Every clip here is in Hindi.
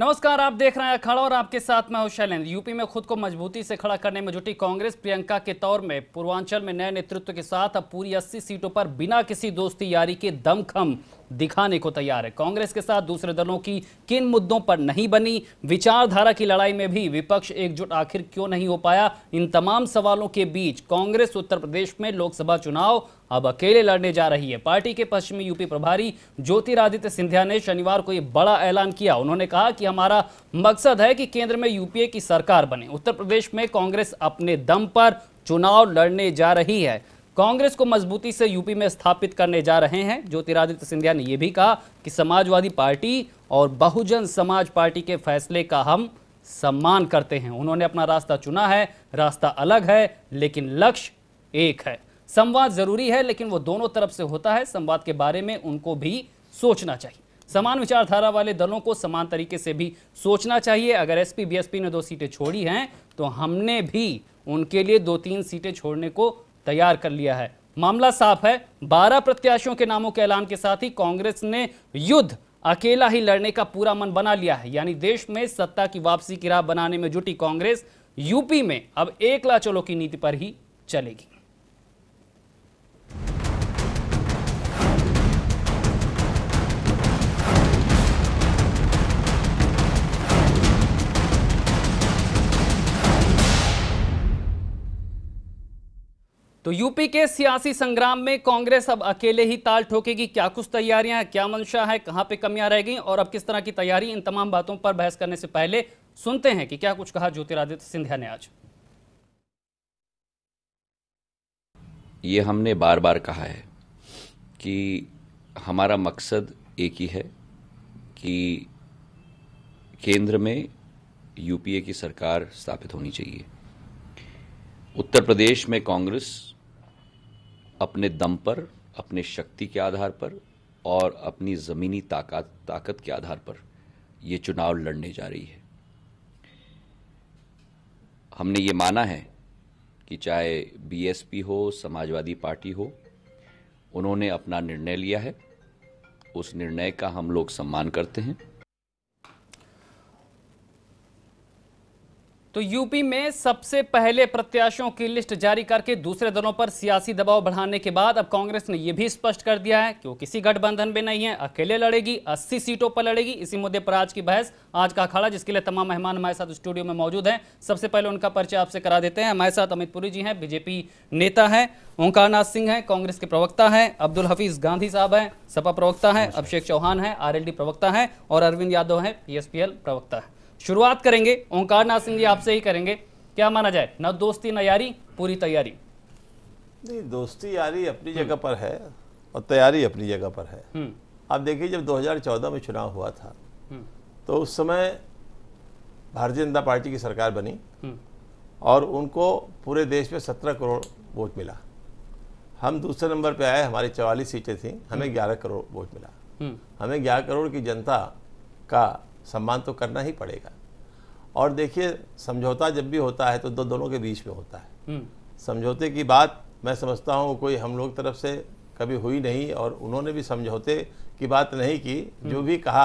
नमस्कार आप देख रहे हैं अखाड़ा और आपके साथ मैं हूं शैलेंद्र यूपी में खुद को मजबूती से खड़ा करने में जुटी कांग्रेस प्रियंका के तौर में पूर्वांचल में नए नेतृत्व के साथ अब पूरी अस्सी सीटों पर बिना किसी दोस्ती यारी के दमखम दिखाने को तैयार है कांग्रेस के साथ दूसरे दलों की किन मुद्दों पर नहीं बनी विचारधारा की लड़ाई में भी विपक्ष एकजुट आखिर क्यों नहीं हो पाया इन तमाम सवालों के बीच कांग्रेस उत्तर प्रदेश में लोकसभा चुनाव अब अकेले लड़ने जा रही है पार्टी के पश्चिमी यूपी प्रभारी ज्योतिरादित्य सिंधिया ने शनिवार को यह बड़ा ऐलान किया उन्होंने कहा कि हमारा मकसद है कि केंद्र में यूपीए की सरकार बने उत्तर प्रदेश में कांग्रेस अपने दम पर चुनाव लड़ने जा रही है कांग्रेस को मजबूती से यूपी में स्थापित करने जा रहे हैं ज्योतिरादित्य सिंधिया ने यह भी कहा कि समाजवादी पार्टी और बहुजन समाज पार्टी के फैसले का हम सम्मान करते हैं उन्होंने अपना रास्ता चुना है रास्ता अलग है लेकिन लक्ष्य एक है संवाद जरूरी है लेकिन वो दोनों तरफ से होता है संवाद के बारे में उनको भी सोचना चाहिए समान विचारधारा वाले दलों को समान तरीके से भी सोचना चाहिए अगर एसपी बीएसपी ने दो सीटें छोड़ी हैं तो हमने भी उनके लिए दो तीन सीटें छोड़ने को तैयार कर लिया है मामला साफ है बारह प्रत्याशियों के नामों के ऐलान के साथ ही कांग्रेस ने युद्ध अकेला ही लड़ने का पूरा मन बना लिया है यानी देश में सत्ता की वापसी की राह बनाने में जुटी कांग्रेस यूपी में अब एक लाचलों की नीति पर ही चलेगी तो यूपी के सियासी संग्राम में कांग्रेस अब अकेले ही ताल ठोकेगी क्या कुछ तैयारियां हैं क्या मंशा है कहां पे कमियां रह गई और अब किस तरह की तैयारी इन तमाम बातों पर बहस करने से पहले सुनते हैं कि क्या कुछ कहा ज्योतिरादित्य सिंधिया ने आज ये हमने बार बार कहा है कि हमारा मकसद एक ही है कि केंद्र में यूपीए की सरकार स्थापित होनी चाहिए उत्तर प्रदेश में कांग्रेस अपने दम पर अपने शक्ति के आधार पर और अपनी ज़मीनी ताकत ताकत के आधार पर ये चुनाव लड़ने जा रही है हमने ये माना है कि चाहे बीएसपी हो समाजवादी पार्टी हो उन्होंने अपना निर्णय लिया है उस निर्णय का हम लोग सम्मान करते हैं तो यूपी में सबसे पहले प्रत्याशियों की लिस्ट जारी करके दूसरे दलों पर सियासी दबाव बढ़ाने के बाद अब कांग्रेस ने यह भी स्पष्ट कर दिया है कि वो किसी गठबंधन में नहीं है अकेले लड़ेगी 80 सीटों पर लड़ेगी इसी मुद्दे पर आज की बहस आज का अखाड़ा जिसके लिए तमाम मेहमान हमारे साथ स्टूडियो में मौजूद हैं सबसे पहले उनका परिचय आपसे करा देते हैं हमारे साथ अमित पुरी जी हैं बीजेपी नेता हैं नाथ सिंह हैं कांग्रेस के प्रवक्ता हैं अब्दुल हफीज गांधी साहब हैं सपा प्रवक्ता हैं अभिषेक चौहान हैं आर प्रवक्ता हैं और अरविंद यादव हैं पी प्रवक्ता हैं शुरुआत करेंगे ओंकार नाथ सिंह जी आपसे ही करेंगे क्या माना जाए न दोस्ती न यारी पूरी तैयारी नहीं दोस्ती यारी अपनी जगह पर है और तैयारी अपनी जगह पर है हम्म। आप देखिए जब 2014 में चुनाव हुआ था हम्म। तो उस समय भारतीय जनता पार्टी की सरकार बनी हम्म। और उनको पूरे देश में 17 करोड़ वोट मिला हम दूसरे नंबर पे आए हमारी चवालीस सीटें थीं हमें 11 करोड़ वोट मिला हमें 11 करोड़ की जनता का सम्मान तो करना ही पड़ेगा और देखिए समझौता जब भी होता है तो दो दोनों के बीच में होता है हम्म। समझौते की बात मैं समझता हूँ कोई हम लोग तरफ से कभी हुई नहीं और उन्होंने भी समझौते की बात नहीं की हम्म। जो भी कहा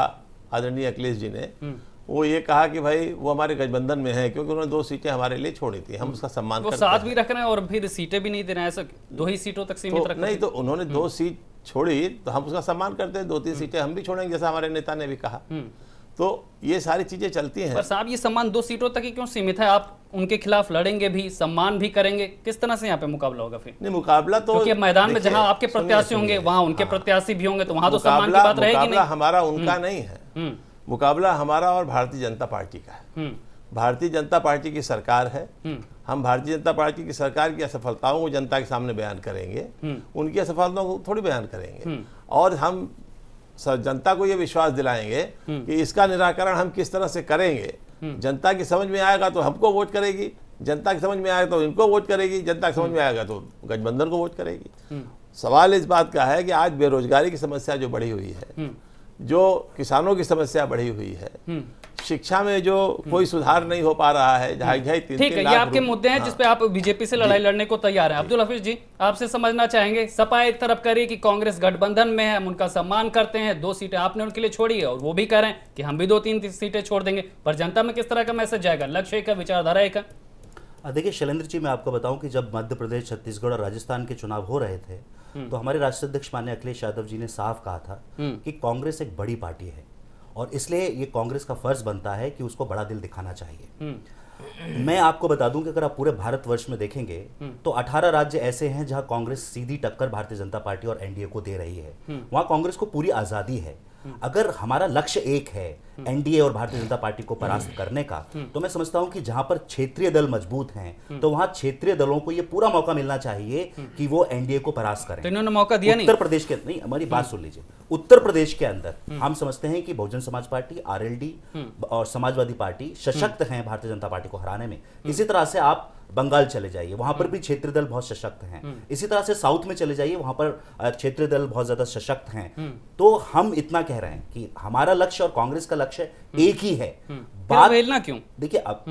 आदरणीय अखिलेश जी ने हम्म। वो ये कहा कि भाई वो हमारे गठबंधन में है क्योंकि उन्होंने दो सीटें हमारे लिए छोड़ी थी हम उसका सम्मान वो साथ भी रख रहे हैं और फिर सीटें भी नहीं देना हैं ऐसा दो ही सीटों तक सीमित तो, रख नहीं तो उन्होंने दो सीट छोड़ी तो हम उसका सम्मान करते हैं दो तीन सीटें हम भी छोड़ेंगे जैसा हमारे नेता ने भी कहा तो ये सारी चीजें चलती हैं पर साहब ये सम्मान दो सीटों तक ही क्यों सीमित है आप उनके खिलाफ लड़ेंगे भी सम्मान भी करेंगे किस तरह से यहाँ पे मुकाबला होगा फिर नहीं मुकाबला तो क्योंकि मैदान में जहाँ आपके प्रत्याशी होंगे वहाँ उनके हाँ, प्रत्याशी भी होंगे तो वहाँ तो सम्मान की बात रहेगी नहीं हमारा हम्म। उनका नहीं है हम्म। मुकाबला हमारा और भारतीय जनता पार्टी का है हम्म। भारतीय जनता पार्टी की सरकार है हम भारतीय जनता पार्टी की सरकार की असफलताओं को जनता के सामने बयान करेंगे उनकी असफलताओं को थोड़ी बयान करेंगे और हम जनता को ये विश्वास दिलाएंगे हम्म। कि इसका निराकरण हम किस तरह से करेंगे हम्म। जनता की समझ में आएगा तो हमको वोट करेगी जनता की समझ में आएगा तो इनको वोट करेगी जनता की समझ में आएगा तो गठबंधन को वोट करेगी हम्म। सवाल इस बात का है कि आज बेरोजगारी की समस्या जो बढ़ी हुई है जो किसानों की समस्या बढ़ी हुई है शिक्षा में जो कोई हम्म। सुधार नहीं हो पा रहा है हम्म। तीन ठीक है ये आपके मुद्दे हैं जिसपे हाँ। आप बीजेपी से लड़ाई लड़ने को तैयार है अब्दुल हफीज जी आपसे समझना चाहेंगे सपा एक तरफ कह रही कि कांग्रेस गठबंधन में है हम उनका सम्मान करते हैं दो सीटें आपने उनके लिए छोड़ी है और वो भी कह रहे हैं कि हम भी दो तीन सीटें छोड़ देंगे पर जनता में किस तरह का मैसेज जाएगा लक्ष्य एक विचारधारा एक है देखिए शैलेंद्र जी मैं आपको बताऊं कि जब मध्य प्रदेश छत्तीसगढ़ और राजस्थान के चुनाव हो रहे थे हम्म। तो हमारे राष्ट्रीय अध्यक्ष मान्य अखिलेश यादव जी ने साफ कहा था कि कांग्रेस एक बड़ी पार्टी है और इसलिए ये कांग्रेस का फर्ज बनता है कि उसको बड़ा दिल दिखाना चाहिए हम्म। मैं आपको बता दूं कि अगर आप पूरे भारतवर्ष में देखेंगे हम्म। तो 18 राज्य ऐसे हैं जहां कांग्रेस सीधी टक्कर भारतीय जनता पार्टी और एनडीए को दे रही है हम्म। वहां कांग्रेस को पूरी आजादी है अगर हमारा लक्ष्य एक है एनडीए और भारतीय जनता पार्टी को परास्त करने का तो मैं समझता हूं कि जहां पर क्षेत्रीय दल मजबूत हैं तो वहां क्षेत्रीय दलों को यह पूरा मौका मिलना चाहिए कि वो एनडीए को परास्त करें तो इन्होंने मौका दिया उत्तर प्रदेश के नहीं हमारी बात सुन लीजिए उत्तर प्रदेश के अंदर हम्म। हम समझते हैं कि बहुजन समाज पार्टी आरएलडी हम्म। और समाजवादी पार्टी सशक्त हम्म। हैं भारतीय जनता पार्टी को हराने में इसी तरह से आप बंगाल चले जाइए वहां पर भी क्षेत्रीय दल बहुत सशक्त हैं इसी तरह से साउथ में चले जाइए वहां पर क्षेत्रीय दल बहुत ज्यादा सशक्त हैं तो हम इतना कह रहे हैं कि हमारा लक्ष्य और कांग्रेस का लक्ष्य एक ही है बात क्यों देखिए अब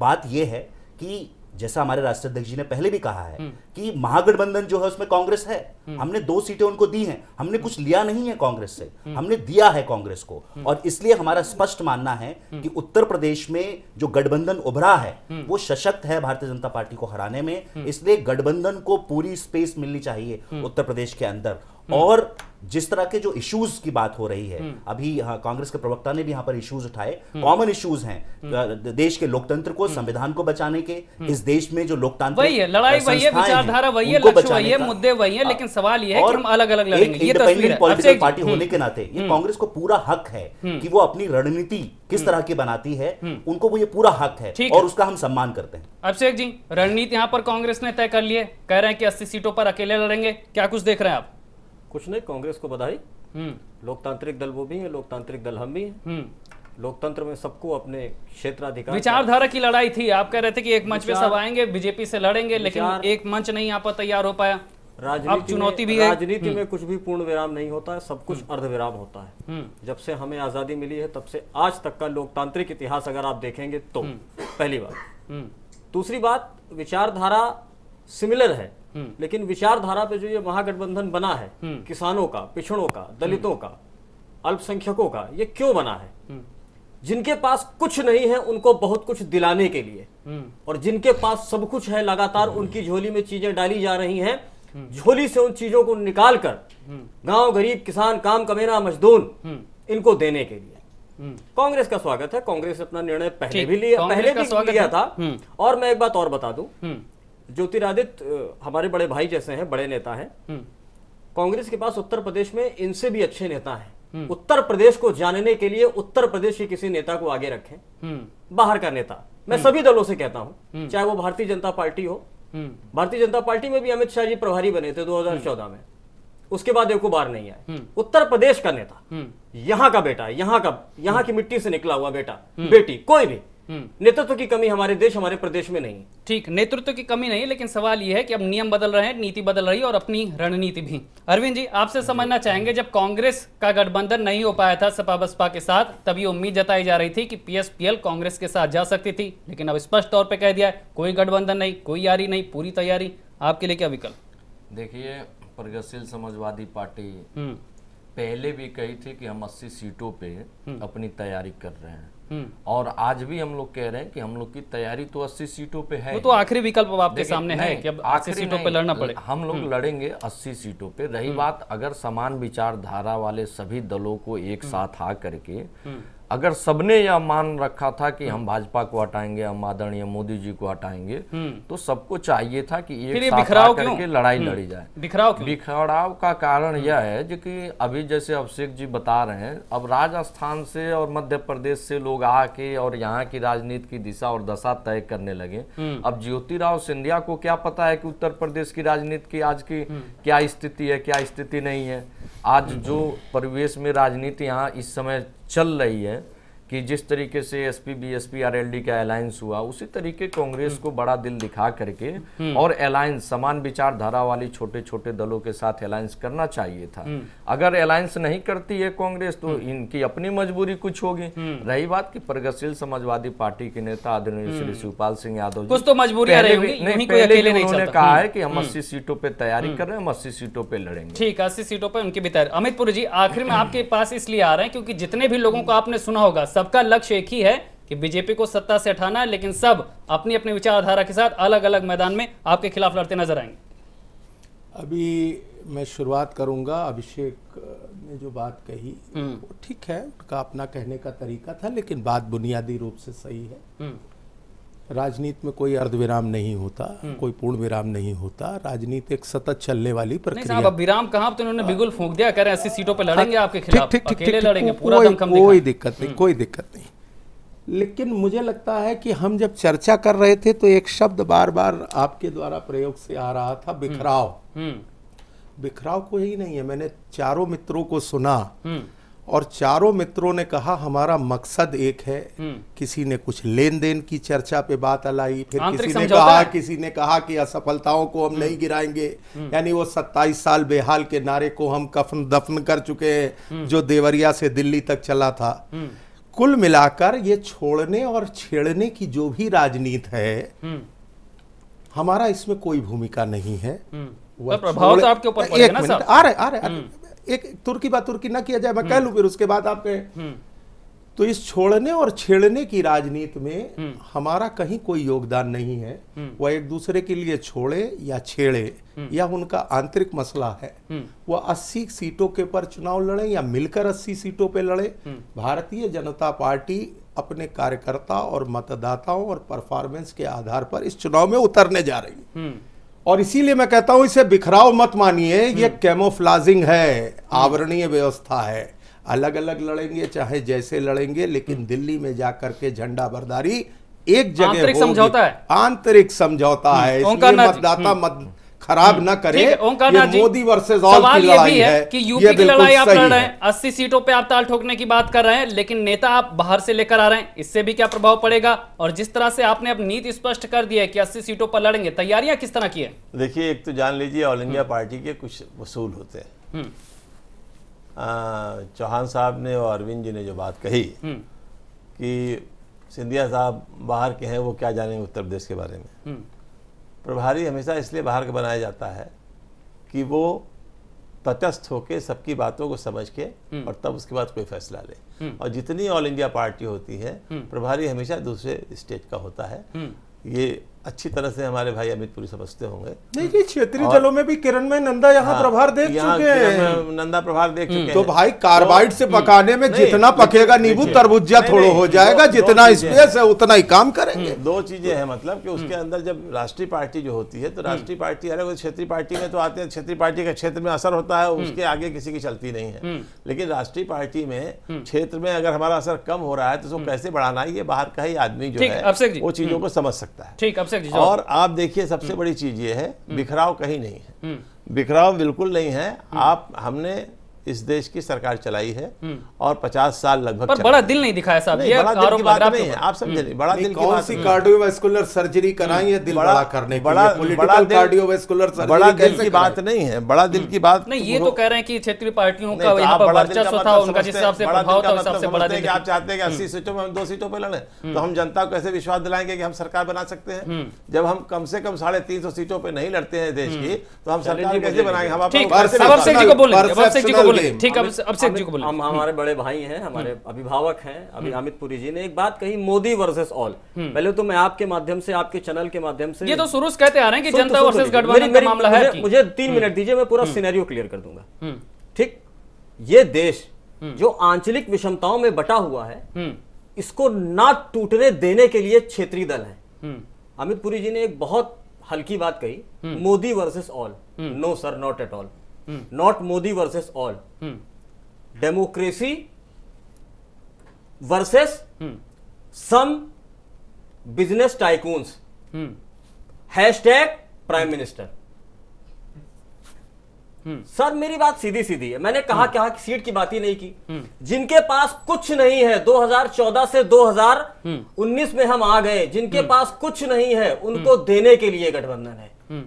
बात यह है कि जैसा हमारे राष्ट्राध्यक्ष जी ने पहले भी कहा है हम्म। कि महागठबंधन जो है उसमें कांग्रेस है हम्म। हमने दो सीटें उनको दी हैं हमने कुछ लिया नहीं है कांग्रेस से हम्म। हमने दिया है कांग्रेस को और इसलिए हमारा स्पष्ट मानना है कि उत्तर प्रदेश में जो गठबंधन उभरा है वो सशक्त है भारतीय जनता पार्टी को हराने में इसलिए गठबंधन को पूरी स्पेस मिलनी चाहिए उत्तर प्रदेश के अंदर हम्म। और जिस तरह के जो इश्यूज की बात हो रही है हम्म। अभी हाँ, कांग्रेस के प्रवक्ता ने भी यहाँ पर इश्यूज उठाए कॉमन हम्म। इश्यूज हैं देश के लोकतंत्र को संविधान को बचाने के इस देश में जो लोकतांत्रिक वही है लड़ाई वही है विचारधारा वही है लक्ष्य वही है मुद्दे वही है लेकिन सवाल ये है कि हम अलग अलग लड़ेंगे पॉलिटिकल पार्टी होने के नाते ये कांग्रेस को पूरा हक है कि वो अपनी रणनीति किस तरह की बनाती है उनको वो ये पूरा हक है और उसका हम सम्मान करते हैं अभिषेक जी रणनीति यहाँ पर कांग्रेस ने तय कर लिए कह रहे हैं कि अस्सी सीटों पर अकेले लड़ेंगे क्या कुछ देख रहे हैं आप कुछ नहीं कांग्रेस को बधाई हम्म। लोकतांत्रिक दल वो भी है लोकतांत्रिक दल हम भी है हम्म। लोकतंत्र में सबको अपने क्षेत्राधिकार विचारधारा की लड़ाई थी आप कह रहे थे कि एक मंच पे सब आएंगे बीजेपी से लड़ेंगे लेकिन एक मंच नहीं यहाँ पर तैयार हो पाया राजनीति चुनौती भी है राजनीति हम्म। में कुछ भी पूर्ण विराम नहीं होता है सब कुछ अर्ध विराम होता है जब से हमें आजादी मिली है तब से आज तक का लोकतांत्रिक इतिहास अगर आप देखेंगे तो पहली बात दूसरी बात विचारधारा सिमिलर है हम्म। लेकिन विचारधारा पे जो ये महागठबंधन बना है हम्म। किसानों का पिछड़ों का दलितों का अल्पसंख्यकों का ये क्यों बना है हम्म। जिनके पास कुछ नहीं है उनको बहुत कुछ दिलाने के लिए और जिनके पास सब कुछ है लगातार उनकी झोली में चीजें डाली जा रही हैं झोली से उन चीजों को निकाल कर गांव गरीब किसान काम कमेरा मजदूर इनको देने के लिए कांग्रेस का स्वागत है कांग्रेस अपना निर्णय पहले भी लिया पहले भी लिया था और मैं एक बात और बता दूं ज्योतिरादित्य हमारे बड़े भाई जैसे हैं बड़े नेता हैं हम्म। कांग्रेस के पास उत्तर प्रदेश में इनसे भी अच्छे नेता हैं हम्म। उत्तर प्रदेश को जानने के लिए उत्तर प्रदेश के किसी नेता को आगे रखें हम्म। बाहर का नेता मैं सभी दलों से कहता हूं चाहे वो भारतीय जनता पार्टी हो भारतीय जनता पार्टी में भी अमित शाह जी प्रभारी बने थे 2014 में उसके बाद एक बार नहीं आए उत्तर प्रदेश का नेता यहां का बेटा यहाँ का यहाँ की मिट्टी से निकला हुआ बेटा बेटी कोई भी हम्म। नेतृत्व की कमी हमारे देश हमारे प्रदेश में नहीं ठीक नेतृत्व की कमी नहीं लेकिन सवाल यह है कि अब नियम बदल रहे हैं नीति बदल रही है और अपनी रणनीति भी अरविंद जी आपसे समझना चाहेंगे जब कांग्रेस का गठबंधन नहीं हो पाया था सपा बसपा के साथ तभी उम्मीद जताई जा रही थी कि पीएसपीएल कांग्रेस के साथ जा सकती थी लेकिन अब स्पष्ट तौर पर कह दिया है कोई गठबंधन नहीं कोई यारी नहीं पूरी तैयारी आपके लिए क्या विकल्प देखिए प्रगतिशील समाजवादी पार्टी हम्म। पहले भी कही थी कि हम अस्सी सीटों पर हम्म। अपनी तैयारी कर रहे हैं हम्म। और आज भी हम लोग कह रहे हैं कि हम लोग की तैयारी तो 80 सीटों पे है वो तो आखिरी विकल्प आपके सामने है कि अब आखिरी सीटों पे लड़ना पड़ेगा हम लोग हम्म। लड़ेंगे 80 सीटों पे रही हम्म। बात अगर समान विचारधारा वाले सभी दलों को एक साथ आ करके अगर सबने यह मान रखा था कि हम भाजपा को हटाएंगे हम आदरणीय मोदी जी को हटाएंगे हम्म। तो सबको चाहिए था कि एक साथ करके लड़ाई हम्म। लड़ी जाए बिखराव क्यों? बिखराव का कारण हम्म। यह है जो कि अभी जैसे अभिषेक जी बता रहे हैं अब राजस्थान से और मध्य प्रदेश से लोग आके और यहाँ की राजनीति की दिशा और दशा तय करने लगे अब ज्योतिराव सिंधिया को क्या पता है कि उत्तर प्रदेश की राजनीति की आज की क्या स्थिति है क्या स्थिति नहीं है आज जो परिवेश में राजनीति यहाँ इस समय चल रही है कि जिस तरीके से SP BSP B S P R L D का अलायंस हुआ उसी तरीके कांग्रेस हम्म। को बड़ा दिल दिखा करके हम्म। और अलायंस समान विचारधारा वाली छोटे छोटे दलों के साथ अलायंस करना चाहिए था हम्म। अगर अलायंस नहीं करती है कांग्रेस तो इनकी अपनी मजबूरी कुछ होगी रही बात की प्रगतिशील समाजवादी पार्टी के नेता आदरणीय श्री शिवपाल सिंह यादव कुछ तो मजबूरी कहा है की हम अस्सी सीटों पर तैयारी कर रहे हैं हम अस्सी सीटों पर लड़ेंगे ठीक है अस्सी सीटों पर उनकी भी तैयारी अमितपुर जी आखिर में आपके पास इसलिए आ रहे हैं क्योंकि जितने भी लोगों को आपने सुना होगा सबका लक्ष्य एक ही है कि बीजेपी को सत्ता से हटाना है लेकिन सब अपनी अपनी विचारधारा के साथ अलग अलग मैदान में आपके खिलाफ लड़ते नजर आएंगे अभी मैं शुरुआत करूंगा अभिषेक ने जो बात कही हम्म। वो ठीक है उनका अपना कहने का तरीका था लेकिन बात बुनियादी रूप से सही है हम्म। राजनीति में कोई अर्धविराम नहीं होता हम्म। कोई पूर्ण विराम नहीं होता राजनीति एक सतत चलने वाली प्रक्रिया अब विराम कहां तो उन्होंने बिगुल फूंक दिया कह रहे ऐसी सीटों पर लड़ेंगे हाँ, आपके खिलाफ ठीक ठीक ठीक लड़ेंगे पूरा दमखम कोई दिक्कत नहीं हम्म। कोई दिक्कत नहीं लेकिन मुझे लगता है कि हम जब चर्चा कर रहे थे तो एक शब्द बार बार आपके द्वारा प्रयोग से आ रहा था बिखराव हम्म। बिखराव को ही नहीं है मैंने चारों मित्रों को सुना और चारों मित्रों ने कहा हमारा मकसद एक है हम्म। किसी ने कुछ लेन देन की चर्चा पे बात अलाई फिर किसी ने कहा किसी ने कहा कि असफलताओं को हम हम्म। नहीं गिराएंगे हम्म। यानी वो सत्ताईस साल बेहाल के नारे को हम कफन दफन कर चुके हैं जो देवरिया से दिल्ली तक चला था कुल मिलाकर ये छोड़ने और छेड़ने की जो भी राजनीति है हमारा इसमें कोई भूमिका नहीं है तो प्रभाव तो आपके ऊपर आ रहे आ रहे एक तुर्की बा तुर्की ना किया जाए मैं कह हम्म। लू फिर उसके बाद आप कहें हम्म। तो इस छोड़ने और छेड़ने की राजनीति में हम्म। हमारा कहीं कोई योगदान नहीं है वह एक दूसरे के लिए छोड़े या छेड़े या उनका आंतरिक मसला है वह 80 सीटों के पर चुनाव लड़े या मिलकर 80 सीटों पर लड़े भारतीय जनता पार्टी अपने कार्यकर्ता और मतदाताओं और परफॉर्मेंस के आधार पर इस चुनाव में उतरने जा रही है और इसीलिए मैं कहता हूं इसे बिखराव मत मानिए ये हम्म। कैमोफ्लाजिंग है हम्म। आवरणीय व्यवस्था है अलग अलग लड़ेंगे चाहे जैसे लड़ेंगे लेकिन हम्म। दिल्ली में जाकर के झंडा बर्दारी एक जगह आंतरिक समझौता है आंतरिक समझौता है इसलिए मतदाता मत खराब हम्म। न करे ये मोदी वर्सेज सवाल ये भी है, है कि यूपी की लड़ाई आप लड़ रहे हैं अस्सी सीटों पे आप ताल ठोकने की बात कर रहे हैं लेकिन नेता आप बाहर से लेकर आ रहे हैं इससे भी क्या प्रभाव पड़ेगा और जिस तरह से आपने अब नीति स्पष्ट कर दी है कि अस्सी सीटों पर लड़ेंगे तैयारियां किस तरह की है देखिए एक तो जान लीजिए ऑल इंडिया पार्टी के कुछ वसूल होते हैं हम्म। चौहान साहब ने और अरविंद जी ने जो बात कही हम्म। कि सिंधिया साहब बाहर के हैं वो क्या जानेंगे उत्तर प्रदेश के बारे में प्रभारी हमेशा इसलिए बाहर का बनाया जाता है कि वो तटस्थ होकर सबकी बातों को समझ के हम्म। और तब उसके बाद कोई फैसला ले हम्म। और जितनी ऑल इंडिया पार्टी होती है हम्म। प्रभारी हमेशा दूसरे स्टेट का होता है ये अच्छी तरह से हमारे भाई अमित पुरी समझते होंगे नहीं जी क्षेत्रीय जलों में भी किरण में नंदा यहाँ हाँ, प्रभार देख चुके हैं नंदा प्रभार देख हम्म, चुके तो हैं तो भाई कार्बाइड तो, से हम्म, पकाने में जितना पकेगा नींबू तरबुजिया थोड़ा हो जाएगा जितना स्पेस है उतना ही काम करेंगे हम्म, दो चीजें हैं मतलब कि उसके अंदर जब राष्ट्रीय पार्टी जो होती है तो राष्ट्रीय पार्टी अलग क्षेत्रीय पार्टी में तो आते हैं क्षेत्रीय पार्टी का क्षेत्र में असर होता है उसके आगे किसी की चलती नहीं है लेकिन राष्ट्रीय पार्टी में क्षेत्र में अगर हमारा असर कम हो रहा है तो उसको कैसे बढ़ाना है ये बाहर का ही आदमी जो है वो चीजों को समझ सकता है ठीक अब और आप देखिए सबसे हम्म। बड़ी चीज़ ये है हम्म। बिखराव कहीं नहीं है हम्म। बिखराव बिल्कुल नहीं है आप हमने इस देश की सरकार चलाई है हम्म। और पचास साल लगभग पर बड़ा दिल नहीं दिखाया साहब ये बड़ा दिल की बात हम्म। नहीं है आप समझे बड़ा दिल की बात सी कार्डियोवैस्कुलर सर्जरी कराई है दिल बड़ा करने बड़ा बड़ा कार्डियोवैस्कुलर सर्जरी बड़ा दिल की बात नहीं है बड़ा दिल हम्म। की बात नहीं ये तो कह रहे हैं कि क्षेत्रीय पार्टियों का तो पर वर्चस्व था मतलब उनका जिस हिसाब से प्रभाव था हिसाब मतलब बड़ा दिल आप चाहते हैं कि सीटों में हम दो सीटों पर लड़े तो हम जनता को कैसे विश्वास दिलाएंगे कि हम सरकार बना सकते हैं जब हम कम से कम साढ़े तीन सौ सीटों पर नहीं लड़ते हैं देश की तो हम सरकार कैसे बनाएंगे हम आप बोलिए ठीक अब से जी हम हम्म। हमारे बड़े भाई हैं हमारे हम्म। अभिभावक हैं अभी हम्म। अमित पुरी जी ने एक बात कही मोदी वर्सेस ऑल पहले तो मैं आपके माध्यम से आपके चैनल के माध्यम से ये तो शुरू से कहते आ रहे हैं कि तो- जनता तो वर्सेस गठबंधन का मामला है मुझे तीन मिनट दीजिए मैं पूरा सिनेरियो क्लियर कर दूंगा ठीक ये देश जो आंचलिक विषमताओं में बटा हुआ है इसको ना टूटने देने के लिए क्षेत्रीय दल है अमित पुरी जी ने एक बहुत हल्की बात कही Modi versus all no sir not at all not Modi versus all democracy versus some business tycoons hashtag prime minister sir मेरी बात सीधी सीधी है मैंने कहा hmm. क्या हाँ, कि सीट की बात ही नहीं की hmm. जिनके पास कुछ नहीं है 2014 से 2019 hmm. में हम आ गए जिनके पास कुछ नहीं है उनको देने के लिए गठबंधन है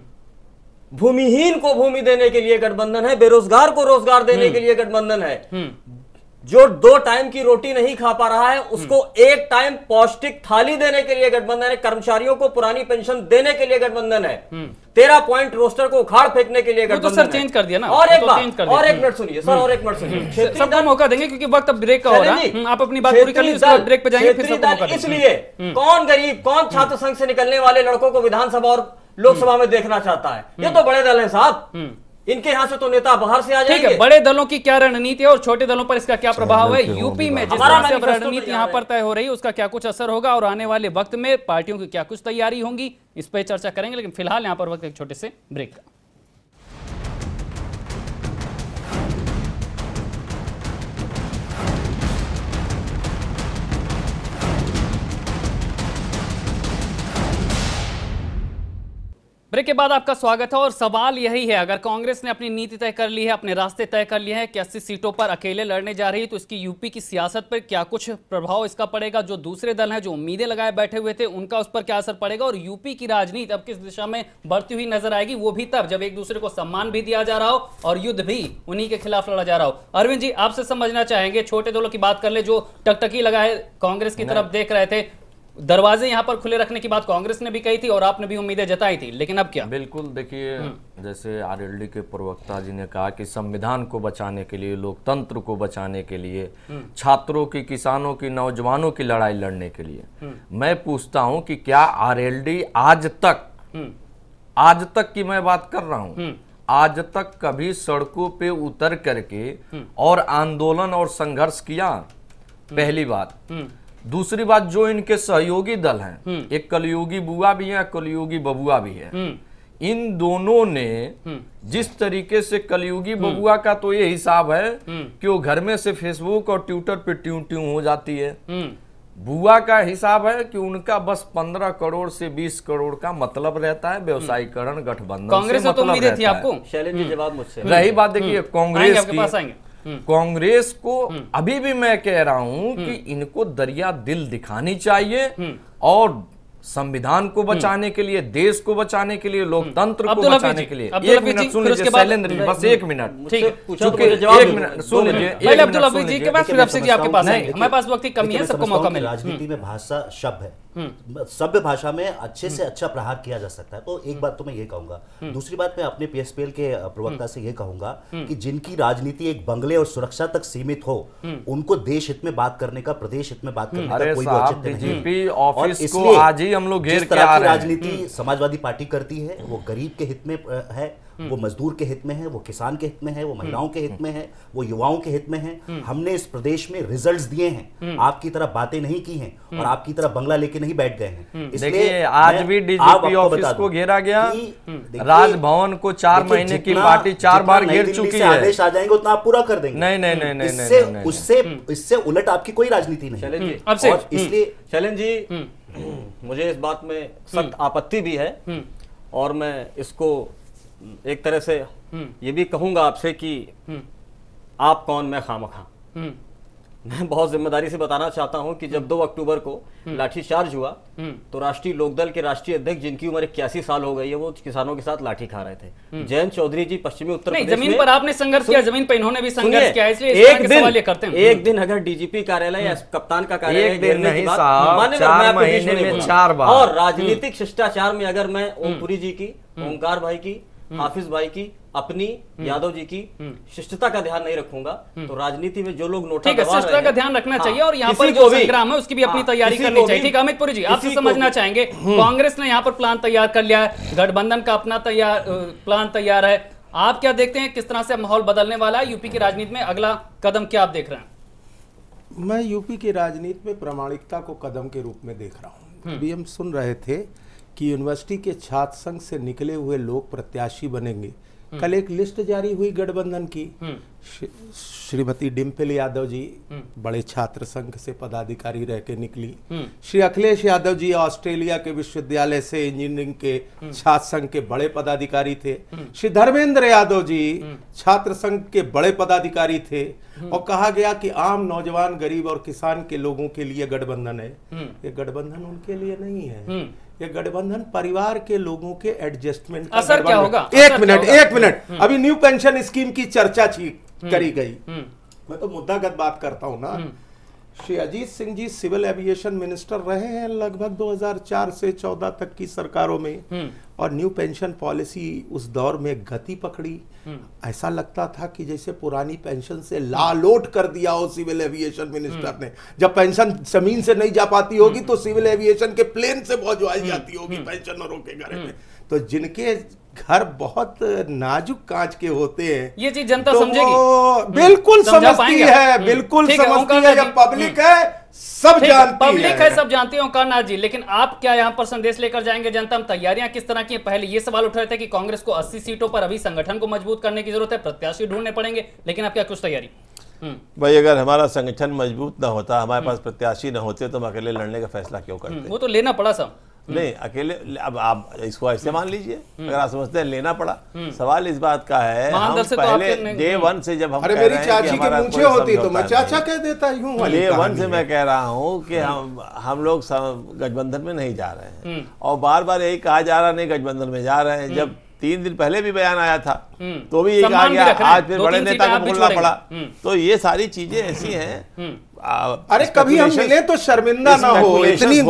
भूमिहीन को भूमि देने के लिए गठबंधन है बेरोजगार को रोजगार देने हम्म। के लिए गठबंधन है हम्म। जो दो टाइम की रोटी नहीं खा पा रहा है उसको हम्म। एक टाइम पौष्टिक थाली देने के लिए गठबंधन है कर्मचारियों को पुरानी पेंशन देने के लिए गठबंधन है तेरह पॉइंट रोस्टर को उखाड़ फेंकने के लिए तो सर चेंज कर दिया ना और एक तो और एक मिनट सुनिए सर और एक मिनट सुनिए सबको मौका देंगे क्योंकि वक्त अब ब्रेक का हो रहा है आप अपनी बात पूरी कर लीजिए ब्रेक पे जाएंगे फिर इसलिए कौन गरीब कौन छात्र संघ से निकलने वाले लड़कों को विधानसभा और लोकसभा हम्म। में देखना चाहता है ये हम्म। तो बड़े दल है साहब हम्म। इनके यहाँ से तो नेता बाहर से आ जाएंगे ठीक है बड़े दलों की क्या रणनीति है और छोटे दलों पर इसका क्या प्रभाव है यूपी में जिस तरह से रणनीति यहाँ पर तय हो रही है उसका क्या कुछ असर होगा और आने वाले वक्त में पार्टियों की क्या कुछ तैयारी होगी इस पर चर्चा करेंगे लेकिन फिलहाल यहाँ पर वक्त एक छोटे से ब्रेक का ब्रेक के बाद आपका स्वागत है और सवाल यही है अगर कांग्रेस ने अपनी नीति तय कर ली है अपने रास्ते तय कर लिए हैं कि अस्सी सीटों पर अकेले लड़ने जा रही है तो इसकी यूपी की सियासत पर क्या कुछ प्रभाव इसका पड़ेगा जो दूसरे दल हैं जो उम्मीदें लगाए बैठे हुए थे उनका उस पर क्या असर पड़ेगा और यूपी की राजनीति अब किस दिशा में बढ़ती हुई नजर आएगी वो भी तब जब एक दूसरे को सम्मान भी दिया जा रहा हो और युद्ध भी उन्हीं के खिलाफ लड़ा जा रहा हो अरविंद जी आपसे समझना चाहेंगे छोटे दलों की बात कर ले जो टकटकी लगाए कांग्रेस की तरफ देख रहे थे दरवाजे यहाँ पर खुले रखने की बात कांग्रेस ने भी कही थी और आपने भी उम्मीदें जताई थी लेकिन अब क्या बिल्कुल देखिए हम्म। जैसे आरएलडी के प्रवक्ता जी ने कहा कि संविधान को बचाने के लिए लोकतंत्र को बचाने के लिए हम्म। छात्रों की किसानों की नौजवानों की लड़ाई लड़ने के लिए हम्म। मैं पूछता हूं कि क्या आरएलडी आज तक आज तक की मैं बात कर रहा हूं आज तक कभी सड़कों पर उतर करके और आंदोलन और संघर्ष किया पहली बात दूसरी बात जो इनके सहयोगी दल हैं हम्म। एक कलयोगी बुआ भी है कलयोगी बबुआ भी है हम्म। इन दोनों ने हम्म। जिस तरीके से कलयुगी बबुआ का तो ये हिसाब है कि वो घर में से फेसबुक और ट्विटर पे ट्यू ट्यू हो जाती है बुआ का हिसाब है कि उनका बस पंद्रह करोड़ से बीस करोड़ का मतलब रहता है व्यवसायीकरण गठबंधन कांग्रेस तो मतलब तो थी आपको शैलेंद्र जवाब मुझसे रही बात देखिए कांग्रेस कांग्रेस को हम्म। अभी भी मैं कह रहा हूं कि हम्म। इनको दरिया दिल दिखानी चाहिए हम्म। और संविधान को बचाने के लिए देश को बचाने के लिए लोकतंत्र को बचाने के लिए एक मिनट सुन लीजिए शैलेंद्र बस एक मिनट ठीक एक मिनट सुन लीजिए अब्दुल जी के पास फिर जी आपके पास हमारे पास वक्त की कमी है सबको मौका मिला राजनीति में भाषा शब्द है हम्म। सभ्य भाषा में अच्छे से अच्छा प्रहार किया जा सकता है तो एक हम्म। बात तो मैं ये कहूंगा हम्म। दूसरी बात मैं अपने पीएसपीएल के प्रवक्ता से ये कहूंगा कि जिनकी राजनीति एक बंगले और सुरक्षा तक सीमित हो उनको देश हित में बात करने का प्रदेश हित में बात करने का कोई औचित्य नहीं और इसलिए हम लोग राजनीति समाजवादी पार्टी करती है वो गरीब के हित में है वो हम्म। मजदूर के हित में है वो किसान के हित में है वो हम्म। महिलाओं के हित हम्म। में है वो युवाओं के हित में है हमने इस प्रदेश में रिजल्ट दिए हैं आपकी तरह बातें नहीं की है और आपकी तरह बंगला लेके नहीं बैठ गए हैं इसलिए आज भी डीजीपी ऑफिस को घेरा गया राजभवन को चार महीने की पार्टी चार बार घेर चुकी है आदेश आ जाएंगे उतना आप पूरा कर देंगे नहीं नहीं नहीं नहीं उससे इससे उलट आपकी कोई राजनीति नहीं और इसलिए शैलन जी मुझे इस बात में सख्त आपत्ति भी है और मैं इसको एक तरह से हम्म। ये भी कहूंगा आपसे कि हम्म। आप कौन मैं खाम हम्म। मैं बहुत जिम्मेदारी से बताना चाहता हूं कि जब 2 अक्टूबर को लाठी चार्ज हुआ तो राष्ट्रीय लोकदल के राष्ट्रीय अध्यक्ष जिनकी उम्र इक्यासी साल हो गई है वो किसानों के साथ लाठी खा रहे थे जयंत चौधरी जी पश्चिमी उत्तर प्रदेश जमीन पर आपने संघर्ष किया जमीन पर इन्होंने भी संघर्ष किया इसलिए एक दिन करते हैं एक दिन अगर डीजीपी कार्यालय या कप्तान का कार्यालय और राजनीतिक शिष्टाचार में अगर मैं ओमपुरी जी की ओंकार भाई की हम्म। हाफिज भाई की अपनी हम्म। यादव जी की हम्म। शिष्टता का ध्यान नहीं रखूंगा तो राजनीति में जो लोग नोटा का ध्यान रखना हाँ, चाहिए और यहाँ पर जो संग्राम है उसकी भी अपनी हाँ, तैयारी करनी चाहिए ठीक है अमितपुरी जी आपसे समझना चाहेंगे कांग्रेस ने यहाँ पर प्लान तैयार कर लिया है गठबंधन का अपना तैयार प्लान तैयार है आप क्या देखते हैं किस तरह से माहौल बदलने वाला है यूपी की राजनीति में अगला कदम क्या आप देख रहे हैं मैं यूपी की राजनीति में प्रामाणिकता को कदम के रूप में देख रहा हूँ अभी हम सुन रहे थे कि यूनिवर्सिटी के छात्र संघ से निकले हुए लोग प्रत्याशी बनेंगे हम्म। कल एक लिस्ट जारी हुई गठबंधन की हम्म। श्रीमती डिम्पल यादव जी हम्म। बड़े छात्र संघ से पदाधिकारी रह के निकली हम्म। श्री अखिलेश यादव जी ऑस्ट्रेलिया के विश्वविद्यालय से इंजीनियरिंग के हम्म। छात्र संघ के बड़े पदाधिकारी थे श्री धर्मेंद्र यादव जी छात्र संघ के बड़े पदाधिकारी थे और कहा गया कि आम नौजवान गरीब और किसान के लोगों के लिए गठबंधन है ये गठबंधन उनके लिए नहीं है ये गठबंधन परिवार के लोगों के एडजस्टमेंट असर क्या होगा एक मिनट एक मिनट अभी न्यू पेंशन स्कीम की चर्चा थी हम्म। करी गई हम्म। मैं तो मुद्दागत बात करता हूँ ना हम्म। Shri Ajit Singh ji civil aviation minister रहे हैं लगभग 2004 से 14 तक की सरकारों में और न्यू पेंशन पॉलिसी उस दौर में गति पकड़ी ऐसा लगता था कि जैसे पुरानी पेंशन से लालोट कर दिया हो सिविल एविएशन मिनिस्टर ने जब पेंशन जमीन से नहीं जा पाती होगी तो सिविल एविएशन के प्लेन से बहुत जाती होगी पेंशनरों के घर में तो जिनके घर बहुत नाजुक कांच के होते हैं ये चीज जनता तो समझेगी बिल्कुल हम्म, समझती है हम्म, बिल्कुल समझती है जब हम्म। पब्लिक है सब जानती पब्लिक है।, है सब जानती है ओंकारनाथ जी लेकिन आप क्या यहाँ पर संदेश लेकर जाएंगे जनता में तैयारियां किस तरह की है पहले ये सवाल उठ रहे थे कि कांग्रेस को 80 सीटों पर अभी संगठन को मजबूत करने की जरूरत है प्रत्याशी ढूंढने पड़ेंगे लेकिन आप क्या कुछ तैयारी भाई अगर हमारा संगठन मजबूत ना होता हमारे पास प्रत्याशी ना होते तो हम अकेले लड़ने का फैसला क्यों करते वो तो लेना पड़ा सब हम्म। नहीं अकेले अब आप इसको ऐसे हम्म। मान लीजिए हम्म। अगर आप समझते हैं लेना पड़ा सवाल इस बात का है हम तो पहले डे वन से जब हम अरे मेरी चाची के मुझे होती तो मैं चाचा कह देता हूँ डे वन से मैं कह रहा हूँ कि हम हम लोग गठबंधन में नहीं जा रहे हैं और बार बार यही कहा जा रहा नहीं गठबंधन में जा रहे हैं जब तीन दिन पहले भी बयान आया था तो भी यही कहा गया आज फिर बड़े नेता को बोलना पड़ा तो ये सारी चीजें ऐसी हैं आ, अरे कभी हम मिले तो शर्मिंदा ना हो इतनी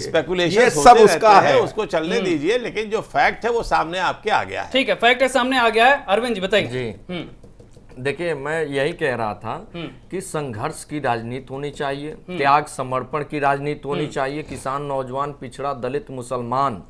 स्पेकुलेशन सब उसका है उसको चलने हम्म। दीजिए लेकिन जो फैक्ट है वो सामने आपके आ गया है ठीक है फैक्ट है सामने आ गया है अरविंद जी बताइए जी हम्म। देखिए मैं यही कह रहा था हम्म। कि संघर्ष की राजनीति होनी चाहिए त्याग समर्पण की राजनीति होनी चाहिए किसान नौजवान पिछड़ा दलित मुसलमान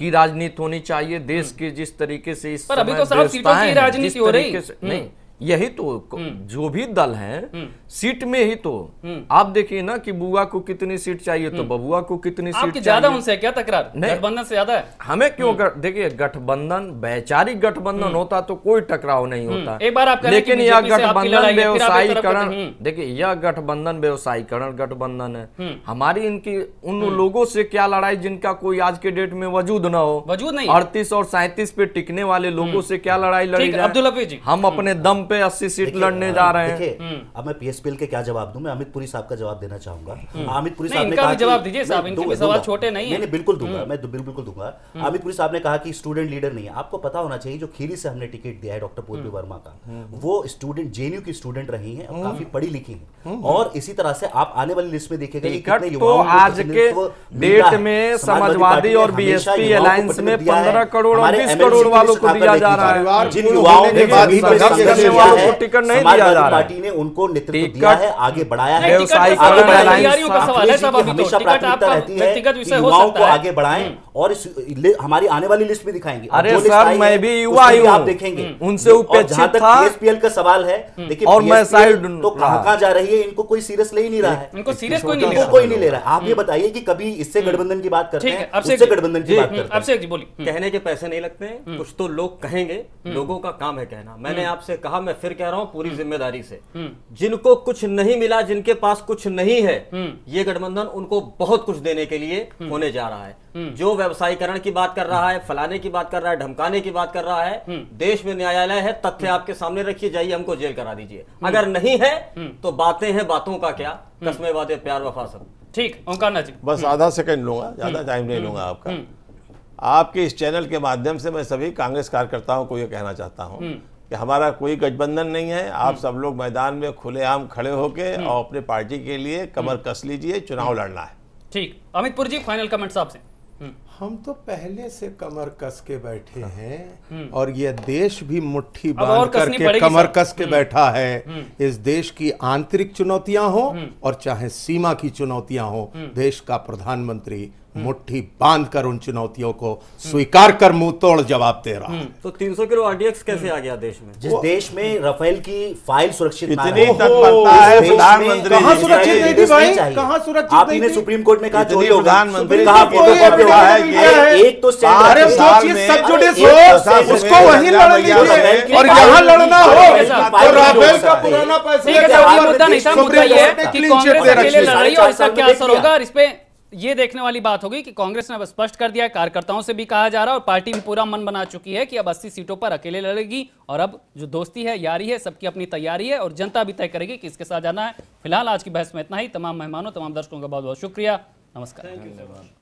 की राजनीति होनी चाहिए देश के जिस तरीके से इस पर अभी तो साहब सीटों की राजनीति हो रही है नहीं यही तो हम्म। जो भी दल है हम्म। सीट में ही तो हम्म। आप देखिए ना कि बुआ को कितनी सीट चाहिए तो बबुआ को कितनी सीट ज्यादा उनसे क्या तकरार गठबंधन से ज्यादा है हमें क्यों देखिए गठबंधन वैचारिक गठबंधन होता तो कोई टकराव नहीं होता एक बार आप लेकिन यह गठबंधन व्यवसायीकरण देखिए यह गठबंधन व्यवसायीकरण गठबंधन है हमारी इनकी उन लोगों से क्या लड़ाई जिनका कोई आज के डेट में वजूद न हो वजूद नहीं अड़तीस और सैंतीस पे टिकने वाले लोगों से क्या लड़ाई लड़ी अब्दुल हम अपने दम पे 80 सीट लड़ने जा रहे हैं हम्म। अब मैं पीएसपीएल के क्या जवाब दूं मैं अमित पुरी साहब का जवाब देना चाहूंगा हम्म। अमित पुरी साहब ने कहा जवाब दीजिए साहब इनके सवाल छोटे नहीं है बिल्कुल दूंगा हम्म। मैं बिल्कुल दूंगा अमित पुरी साहब ने कहा कि स्टूडेंट लीडर नहीं है आपको पता होना चाहिए जो खीरी से हमने टिकट दिया है डॉक्टर पूर्वी वर्मा का वो स्टूडेंट जेएनयू की स्टूडेंट रही है काफी पढ़ी लिखी है और इसी तरह से आप आने वाली लिस्ट में देखेगा कितने तो युवाओं आज के डेट तो में समाजवादी और बीएसपी अलायंस में पंद्रह करोड़ और बीस करोड़ वालों को दिया जा रहा है जिन युवाओं ने दिया है टिकट नहीं दिया जा पार्टी ने उनको नेतृत्व दिया है आगे बढ़ाया है तो हमेशा प्राथमिकता रहती है युवाओं को आगे बढ़ाएं हम्म। और हमारी आने वाली लिस्ट भी दिखाएंगे अरे सर मैं भी युवा ही आप देखेंगे हम्म। उनसे जहां तक पीएसपीएल का सवाल है हम्म। देखिए और मैं साइड तो कहाँ कहाँ जा रही है इनको कोई सीरियस ले ही नहीं रहा है इनको सीरियस कोई नहीं कोई नहीं ले रहा आप ये बताइए कि कभी इससे गठबंधन की बात करते हैं अब गठबंधन की बात करते हैं कहने के पैसे नहीं लगते कुछ तो लोग कहेंगे लोगों का काम है कहना मैंने आपसे कहा मैं फिर कह रहा हूं पूरी हम्म। जिम्मेदारी से हम्म। जिनको कुछ नहीं मिला जिनके पास कुछ नहीं है हम्म। ये गठबंधन उनको बहुत कुछ देने के लिए होने जा रहा है जो व्यवसायीकरण की बात कर रहा है फलाने की बात कर रहा है ढमकाने की बात कर रहा है देश में न्यायालय है तथ्य आपके सामने रखिए जाइए हमको जेल करा दीजिए अगर नहीं है तो बातें हैं बातों का क्या कसमें वादे प्यार वफा सब ठीक ओंकारनाथ जी बस आधा सेकंड लूंगा ज्यादा टाइम नहीं लूंगा आपका आपके इस चैनल के माध्यम से मैं सभी कांग्रेस कार्यकर्ताओं को यह कहना चाहता हूं कि हमारा कोई गठबंधन नहीं है आप हम्म। सब लोग मैदान में खुलेआम खड़े होके हम्म। और अपने पार्टी के लिए कमर हम्म। कस लीजिए चुनाव लड़ना है ठीक अमितपुर जी फाइनल कमेंट्स आपसे हम तो पहले से कमर कस के बैठे हाँ। हैं और यह देश भी मुट्ठी बांध करके कमर कस के बैठा है इस देश की आंतरिक चुनौतियां हो और चाहे सीमा की चुनौतियां हो देश का प्रधानमंत्री मुट्ठी बांधकर उन चुनौतियों को स्वीकार कर मुंह तोड़ जवाब दे रहा हम्म, तो 300 किलो आरडीएक्स कैसे आ गया देश में जिस देश में राफेल की फाइल सुरक्षित इतनी तत्परता है प्रधानमंत्री कहां सुरक्षित नहीं थी भाई कहां सुरक्षित आपने सुप्रीम कोर्ट में कहा चोरी होगा कहा फोटोकॉपी हुआ है एक तो सारे सब जुड़े उसको वहीं और यहां लड़ना हो तो का पुराना पैसा मुद्दा नहीं था मुद्दा ये है कि कांग्रेस और इसका क्या असर होगा और इस पे ये देखने वाली बात होगी कि कांग्रेस ने अब स्पष्ट कर दिया है कार्यकर्ताओं से भी कहा जा रहा है और पार्टी भी पूरा मन बना चुकी है कि अब 80 सीटों पर अकेले लड़ेगी और अब जो दोस्ती है यारी है सबकी अपनी तैयारी है और जनता भी तय करेगी कि इसके साथ जाना है फिलहाल आज की बहस में इतना ही तमाम मेहमानों तमाम दर्शकों का बहुत बहुत शुक्रिया नमस्कार